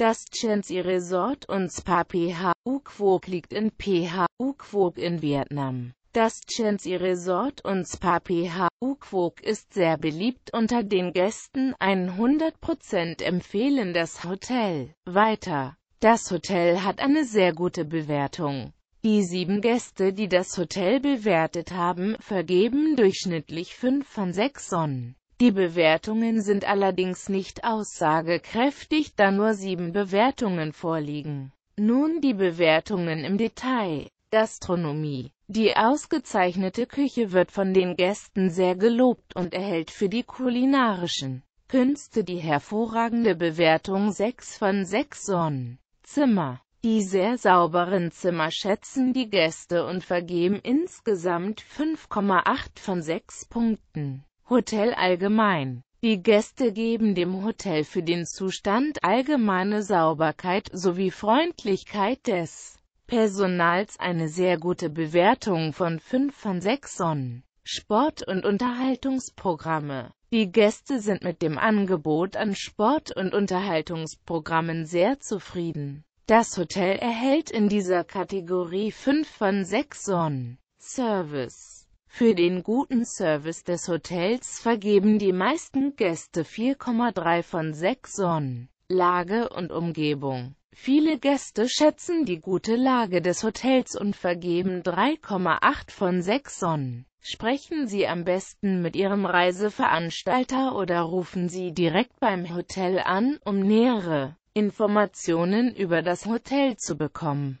Das Chancy Resort und Spa PHU Quok liegt in PHU Quok in Vietnam. Das Chancy Resort und Spa PHU Quok ist sehr beliebt unter den Gästen, 100% empfehlen das Hotel. Weiter. Das Hotel hat eine sehr gute Bewertung. Die sieben Gäste, die das Hotel bewertet haben, vergeben durchschnittlich 5 von 6 Sonnen. Die Bewertungen sind allerdings nicht aussagekräftig, da nur sieben Bewertungen vorliegen. Nun die Bewertungen im Detail. Gastronomie die ausgezeichnete Küche wird von den Gästen sehr gelobt und erhält für die kulinarischen Künste die hervorragende Bewertung 6 von 6 Sonnen. Zimmer. Die sehr sauberen Zimmer schätzen die Gäste und vergeben insgesamt 5,8 von 6 Punkten. Hotel allgemein. Die Gäste geben dem Hotel für den Zustand allgemeine Sauberkeit sowie Freundlichkeit des Personals eine sehr gute Bewertung von 5 von 6 Sonnen. Sport- und Unterhaltungsprogramme Die Gäste sind mit dem Angebot an Sport- und Unterhaltungsprogrammen sehr zufrieden. Das Hotel erhält in dieser Kategorie 5 von 6 Sonnen. Service für den guten Service des Hotels vergeben die meisten Gäste 4,3 von 6 Sonnen. Lage und Umgebung. Viele Gäste schätzen die gute Lage des Hotels und vergeben 3,8 von 6 Sonnen. Sprechen Sie am besten mit Ihrem Reiseveranstalter oder rufen Sie direkt beim Hotel an, um nähere Informationen über das Hotel zu bekommen.